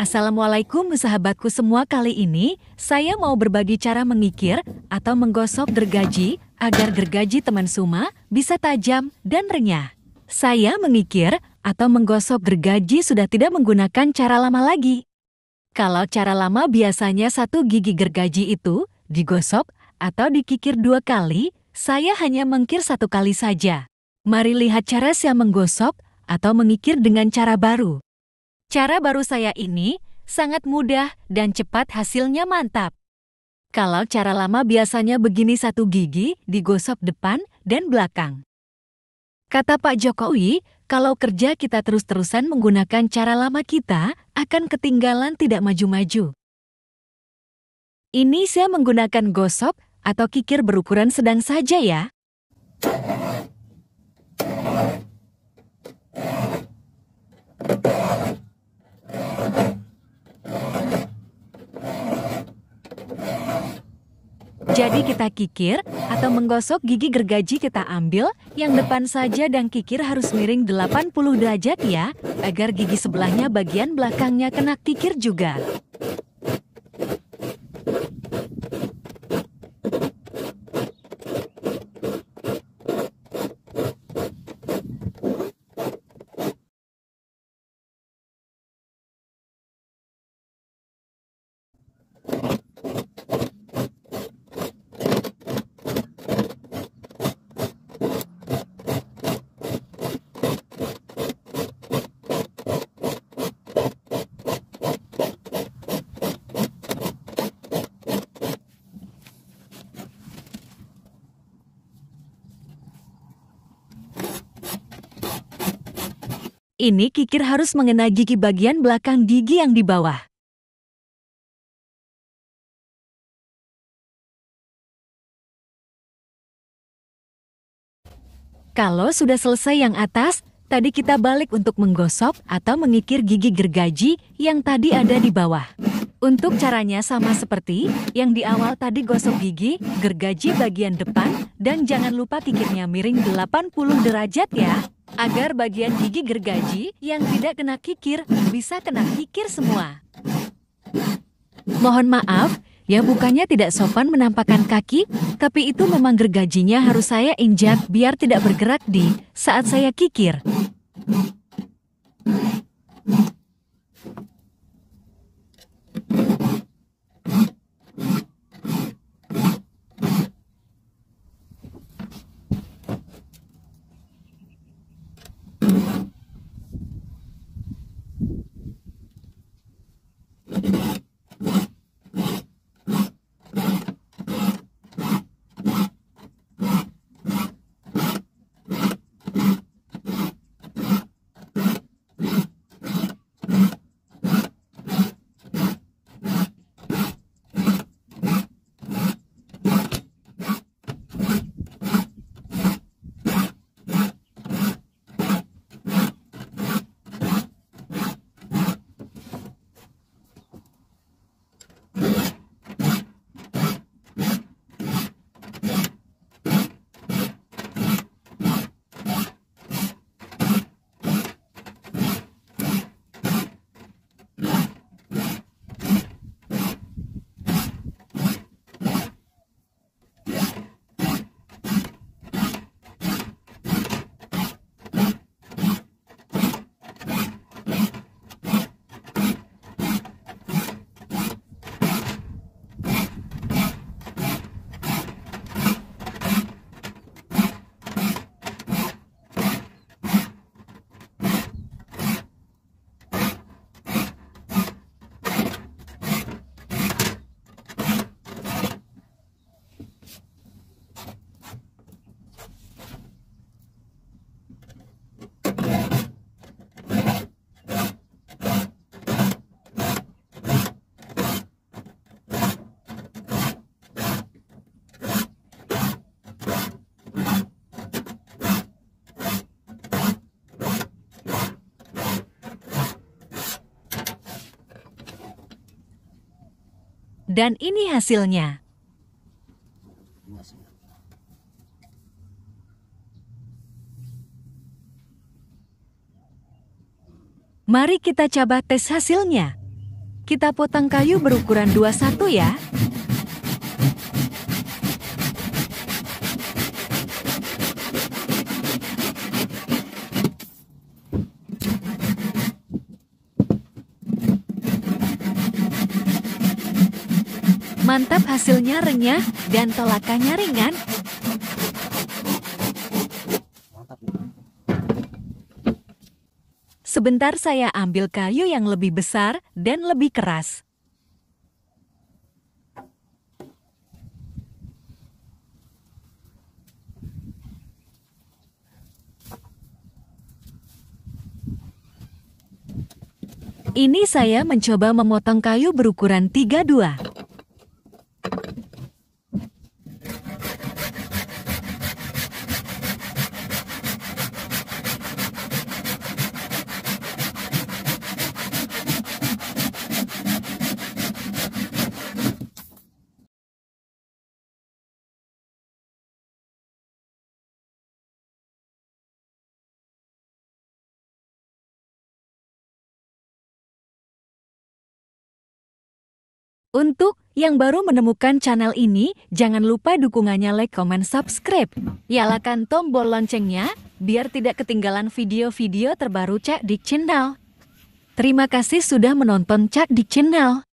Assalamualaikum sahabatku semua kali ini, saya mau berbagi cara mengikir atau menggosok gergaji agar gergaji teman suma bisa tajam dan renyah. Saya mengikir atau menggosok gergaji sudah tidak menggunakan cara lama lagi. Kalau cara lama biasanya satu gigi gergaji itu digosok atau dikikir dua kali, saya hanya mengkir satu kali saja. Mari lihat cara saya menggosok atau mengikir dengan cara baru. Cara baru saya ini sangat mudah dan cepat hasilnya mantap. Kalau cara lama biasanya begini satu gigi digosok depan dan belakang. Kata Pak Jokowi, kalau kerja kita terus-terusan menggunakan cara lama kita, akan ketinggalan tidak maju-maju. Ini saya menggunakan gosok atau kikir berukuran sedang saja ya. Jadi kita kikir atau menggosok gigi gergaji kita ambil, yang depan saja dan kikir harus miring 80 derajat ya, agar gigi sebelahnya bagian belakangnya kena kikir juga. ini kikir harus mengenai gigi bagian belakang gigi yang di bawah. Kalau sudah selesai yang atas, tadi kita balik untuk menggosok atau mengikir gigi gergaji yang tadi ada di bawah. Untuk caranya sama seperti yang di awal tadi gosok gigi, gergaji bagian depan, dan jangan lupa kikirnya miring 80 derajat ya agar bagian gigi gergaji yang tidak kena kikir bisa kena kikir semua. Mohon maaf, ya bukannya tidak sopan menampakkan kaki, tapi itu memang gergajinya harus saya injak biar tidak bergerak di saat saya kikir. Dan ini hasilnya. Mari kita coba tes hasilnya. Kita potong kayu berukuran 21 ya. Mantap hasilnya renyah dan tolakannya ringan. Sebentar saya ambil kayu yang lebih besar dan lebih keras. Ini saya mencoba memotong kayu berukuran 32. Untuk yang baru menemukan channel ini, jangan lupa dukungannya like, comment, subscribe. Nyalakan tombol loncengnya, biar tidak ketinggalan video-video terbaru Cak Dik Channel. Terima kasih sudah menonton Cak Dik Channel.